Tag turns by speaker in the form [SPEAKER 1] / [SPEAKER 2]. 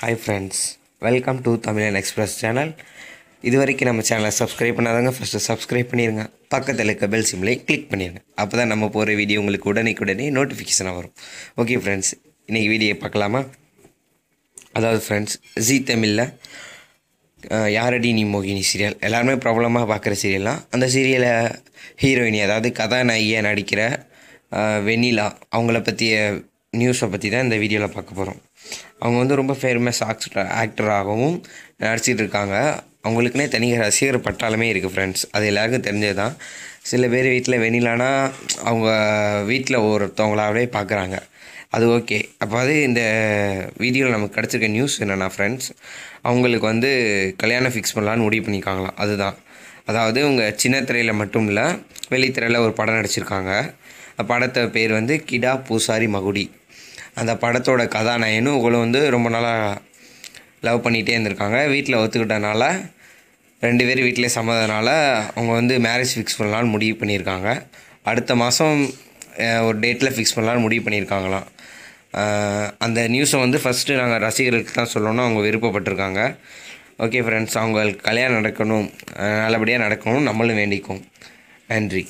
[SPEAKER 1] hi friends welcome to Tamizhan express channel இது வரைக்கும் நம்ம சேனலை சப்ஸ்கிரைப் பண்ணாதவங்க ஃபஸ்ட்டு சப்ஸ்கிரைப் பண்ணிடுங்க பக்கத்தில் இருக்க பெல் சிம்லையும் கிளிக் பண்ணிடுங்க அப்போ தான் நம்ம போகிற வீடியோ உங்களுக்கு உடனே நோட்டிஃபிகேஷனாக வரும் ஓகே ஃப்ரெண்ட்ஸ் இன்றைக்கி வீடியோ பார்க்கலாமா அதாவது ஃப்ரெண்ட்ஸ் ஜி தமிழில் யாரடி நீ மோகினி சீரியல் எல்லாருமே ப்ராப்ளமாக பார்க்குற சீரியல்லாம் அந்த சீரியலை ஹீரோயினி அதாவது கதாநாயகியாக நடிக்கிற வெண்ணிலா அவங்கள பற்றிய நியூஸை பற்றி தான் இந்த வீடியோவில் பார்க்க போகிறோம் அவங்க வந்து ரொம்ப ஃபேமஸ் ஆக்டர் ஆக்டராகவும் நடிச்சிட்டு இருக்காங்க அவங்களுக்குன்னே தனி ரசிகர் பட்டாலுமே இருக்குது ஃப்ரெண்ட்ஸ் அது எல்லாருக்கும் தெரிஞ்சது தான் சில பேர் வீட்டில் வெண்ணிலானா அவங்க வீட்டில் ஒருத்தவங்களாவே பார்க்குறாங்க அது ஓகே அப்போ அது இந்த வீடியோவில் நமக்கு கிடச்சிருக்க நியூஸ் என்னென்னா ஃப்ரெண்ட்ஸ் அவங்களுக்கு வந்து கல்யாணம் ஃபிக்ஸ் பண்ணலான்னு முடிவு பண்ணிக்காங்களாம் அதுதான் அதாவது அவங்க சின்ன திரையில் மட்டும் இல்லை வெளித்திரையில் ஒரு படம் நடிச்சிருக்காங்க படத்தை பேர் வந்து கிடா பூசாரி மகுடி அந்த படத்தோட கதாநாயகனும் இவங்களும் வந்து ரொம்ப நாளாக லவ் பண்ணிகிட்டே இருந்திருக்காங்க வீட்டில் ஒத்துக்கிட்டனால ரெண்டு பேரும் வீட்டிலே சம்மதனால அவங்க வந்து மேரேஜ் ஃபிக்ஸ் பண்ணலான்னு முடிவு பண்ணியிருக்காங்க அடுத்த மாதம் ஒரு டேட்டில் ஃபிக்ஸ் பண்ணலான்னு முடிவு பண்ணியிருக்காங்களாம் அந்த நியூஸை வந்து ஃபஸ்ட்டு நாங்கள் ரசிகர்களுக்கு தான் சொல்லணும்னு அவங்க விருப்பப்பட்டிருக்காங்க ஓகே ஃப்ரெண்ட்ஸ் அவங்க கல்யாணம் நடக்கணும் நல்லபடியாக நடக்கணும் நம்மளும் வேண்டிக்கும் நன்றி